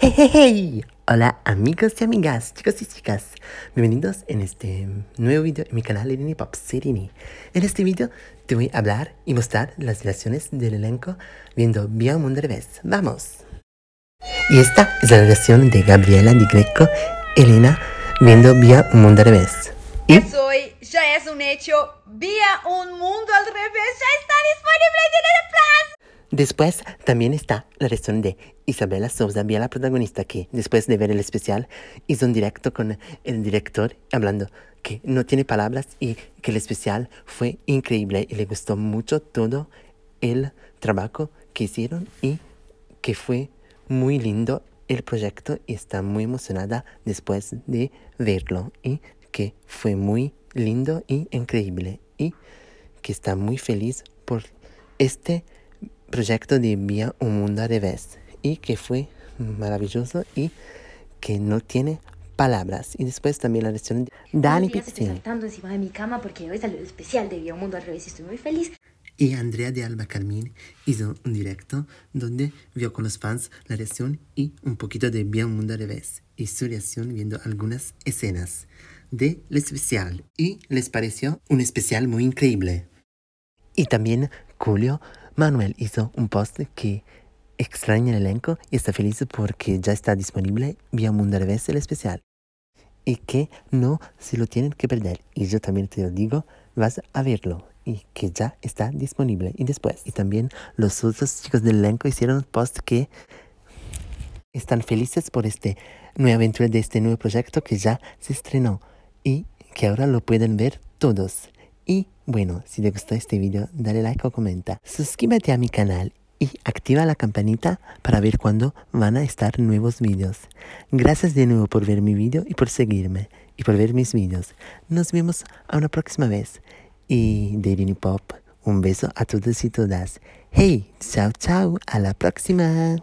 Hey, hey, hey. Hola amigos y amigas, chicos y chicas. Bienvenidos en este nuevo video en mi canal Irini Pop En este video te voy a hablar y mostrar las relaciones del elenco viendo Vía un mundo revés. ¡Vamos! Y esta es la relación de Gabriela Di Greco, Elena, viendo Vía un mundo revés. ¿Y? Soy, ya es un hecho, Vía un mundo al revés, ya está disponible Después también está la versión de Isabela Sousa la protagonista, que después de ver el especial hizo un directo con el director hablando que no tiene palabras y que el especial fue increíble y le gustó mucho todo el trabajo que hicieron y que fue muy lindo el proyecto y está muy emocionada después de verlo y que fue muy lindo y increíble y que está muy feliz por este proyecto de Vía un mundo al revés y que fue maravilloso y que no tiene palabras. Y después también la lección de Dani Pizzi encima de mi cama porque hoy el especial de mundo revés y estoy muy feliz. Y Andrea de Alba Carmín hizo un directo donde vio con los fans la reacción y un poquito de Vía un mundo al revés y su reacción viendo algunas escenas del especial. Y les pareció un especial muy increíble. Y también Julio Manuel hizo un post que extraña el elenco y está feliz porque ya está disponible vía Mundo de el especial. Y que no se lo tienen que perder. Y yo también te lo digo, vas a verlo y que ya está disponible. Y después, y también los otros chicos del elenco hicieron un post que están felices por esta nueva aventura de este nuevo proyecto que ya se estrenó y que ahora lo pueden ver todos. Y bueno, si te gustó este video, dale like o comenta, suscríbete a mi canal y activa la campanita para ver cuándo van a estar nuevos videos. Gracias de nuevo por ver mi video y por seguirme y por ver mis videos. Nos vemos a una próxima vez. Y de Pop, un beso a todos y todas. Hey, chao chao, a la próxima.